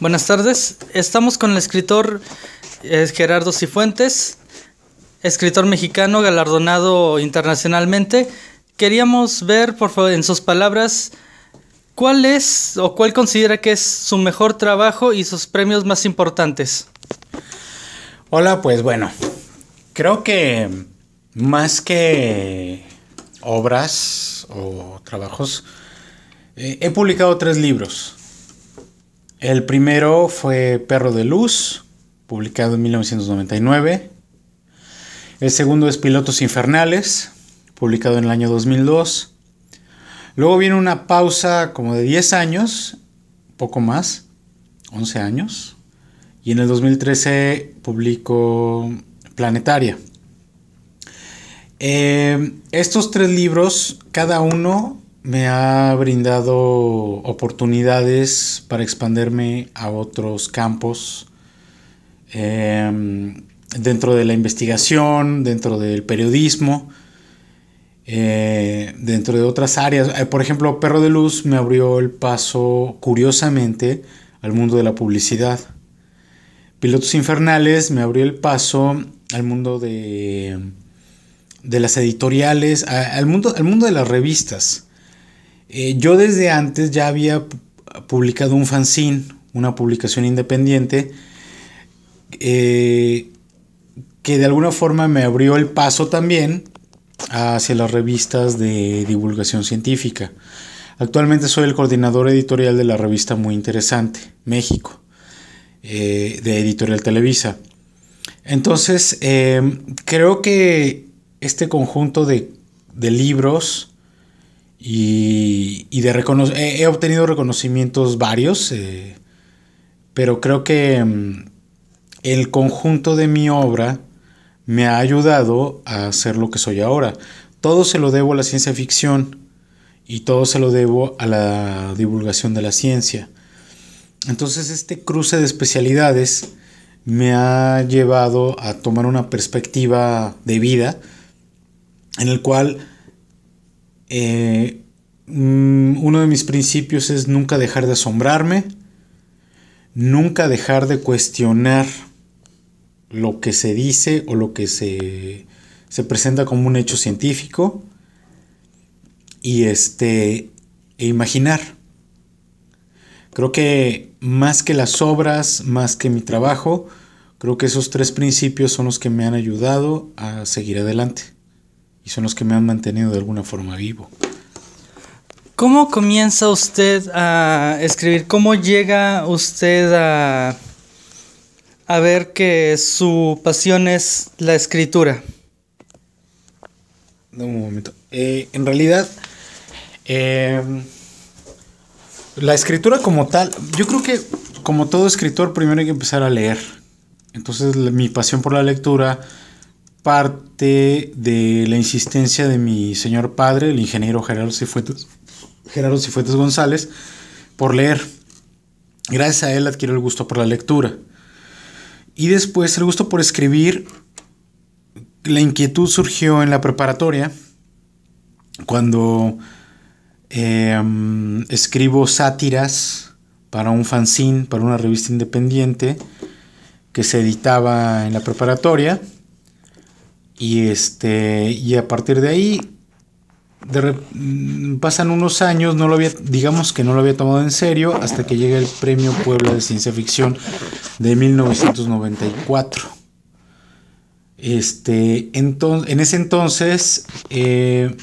Buenas tardes, estamos con el escritor eh, Gerardo Cifuentes, escritor mexicano galardonado internacionalmente. Queríamos ver, por favor, en sus palabras, cuál es o cuál considera que es su mejor trabajo y sus premios más importantes. Hola, pues bueno, creo que más que obras o trabajos, eh, he publicado tres libros. El primero fue Perro de Luz, publicado en 1999. El segundo es Pilotos Infernales, publicado en el año 2002. Luego viene una pausa como de 10 años, poco más, 11 años. Y en el 2013 publicó Planetaria. Eh, estos tres libros, cada uno me ha brindado oportunidades para expandirme a otros campos em, dentro de la investigación, dentro del periodismo, eh, dentro de otras áreas. Eh, por ejemplo, Perro de Luz me abrió el paso, curiosamente, al mundo de la publicidad. Pilotos Infernales me abrió el paso al mundo de, las editoriales, al, mundo, al mundo de las revistas. Eh, yo desde antes ya había publicado un fanzine, una publicación independiente, eh, que de alguna forma me abrió el paso también hacia las revistas de divulgación científica. Actualmente soy el coordinador editorial de la revista Muy Interesante, México, eh, de Editorial Televisa. Entonces, creo que este conjunto de libros y, y de he, obtenido reconocimientos varios, eh, pero creo que mm, el conjunto de mi obra me ha ayudado a ser lo que soy ahora. Todo se lo debo a la ciencia ficción y todo se lo debo a la divulgación de la ciencia. Entonces este cruce de especialidades me ha llevado a tomar una perspectiva de vida en el cual eh, mm, uno de mis principios es nunca dejar de asombrarme, nunca dejar de cuestionar lo que se dice o lo que se, se presenta como un hecho científico y este, e imaginar. Creo que más que las obras, más que mi trabajo, creo que esos tres principios son los que me han ayudado a seguir adelante y son los que me han mantenido de alguna forma vivo. ¿Cómo comienza usted a escribir? ¿Cómo llega usted a, a ver que su pasión es la escritura? Un momento. Eh, en realidad, em, la escritura como tal, yo creo que como todo escritor, primero hay que empezar a leer. Entonces, mi pasión por la lectura parte de la insistencia de mi señor padre, el ingeniero Gerardo Cifuentes, Gerardo Cifuentes González, por leer. Gracias a él adquiero el gusto por la lectura. Y después el gusto por escribir. La inquietud surgió en la preparatoria, cuando em, escribo sátiras para un fanzine, para una revista independiente que se editaba en la preparatoria. Y, este, y a partir de ahí mm, pasan unos años, no lo había, digamos que no lo había tomado en serio, hasta que llega el Premio Puebla de Ciencia Ficción de 1994. Este, entonces, en ese entonces eh,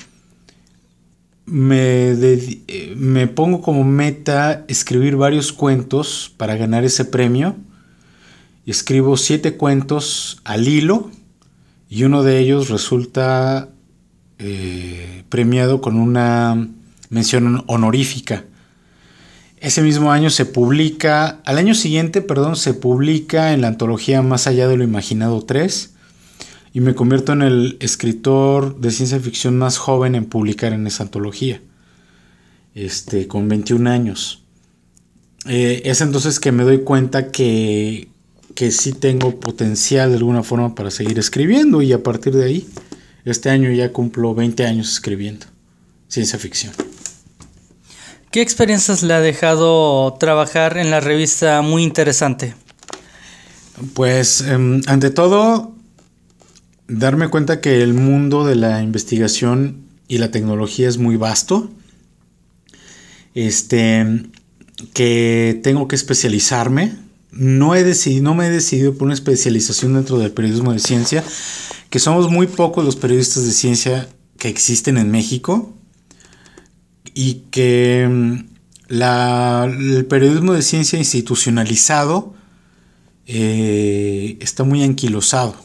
me, eh, me pongo como meta escribir varios cuentos para ganar ese premio. Escribo siete cuentos al hilo y uno de ellos resulta eh, premiado con una mención honorífica. Ese mismo año se publica, al año siguiente, perdón, se publica en la antología Más allá de lo imaginado 3 y me convierto en el escritor de ciencia ficción más joven en publicar en esa antología, este, con 21 años. Eh, es entonces que me doy cuenta que que sí tengo potencial de alguna forma para seguir escribiendo y a partir de ahí, este año ya cumplo 20 años escribiendo ciencia ficción. ¿Qué experiencias le ha dejado trabajar en la revista Muy Interesante? Pues, em, ante todo, darme cuenta que el mundo de la investigación y la tecnología es muy vasto. Este, que tengo que especializarme no, he decidido, no me he decidido por una especialización dentro del periodismo de ciencia, que somos muy pocos los periodistas de ciencia que existen en México y que mm, el periodismo de ciencia institucionalizado eh, está muy anquilosado.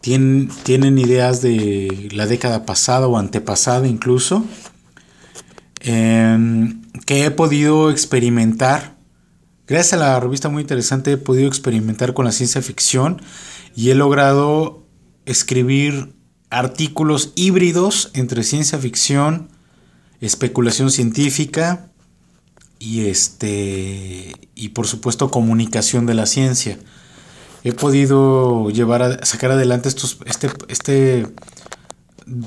tienen ideas de la década pasada o antepasada incluso, em, que he podido experimentar Gracias a la revista muy interesante he podido experimentar con la ciencia ficción y he logrado escribir artículos híbridos entre ciencia ficción, especulación científica y este y por supuesto comunicación de la ciencia. He podido llevar a sacar adelante este este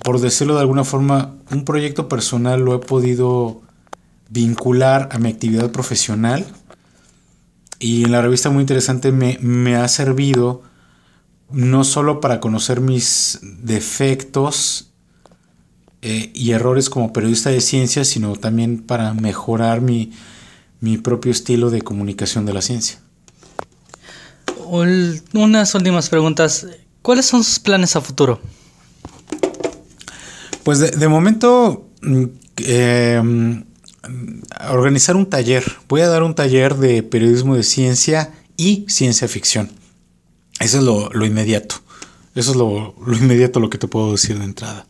por decirlo de alguna forma, un proyecto personal lo he podido vincular a mi actividad profesional y en la revista muy interesante me, ha servido no solo para conocer mis defectos eh, y errores como periodista de ciencia, sino también para mejorar mi, propio estilo de comunicación de la ciencia. unas últimas preguntas. ¿Cuáles son sus planes a futuro? Pues de, momento mm, eh, organizar un taller. Voy a dar un taller de periodismo de ciencia y ciencia ficción. Eso es lo, inmediato. Eso es lo, inmediato lo que te puedo decir de entrada.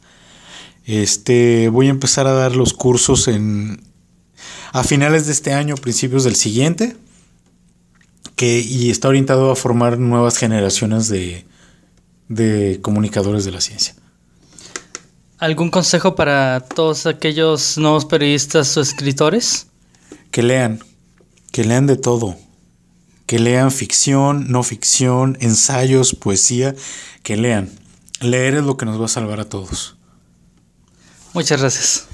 Este, voy a empezar a dar los cursos en a finales de este año, principios del siguiente, que y está orientado a formar nuevas generaciones de comunicadores de la ciencia. ¿Algún consejo para todos aquellos nuevos periodistas o escritores? Que lean, que lean de todo, que lean ficción, no ficción, ensayos, poesía, que lean. Leer es lo que nos va a salvar a todos. Muchas gracias.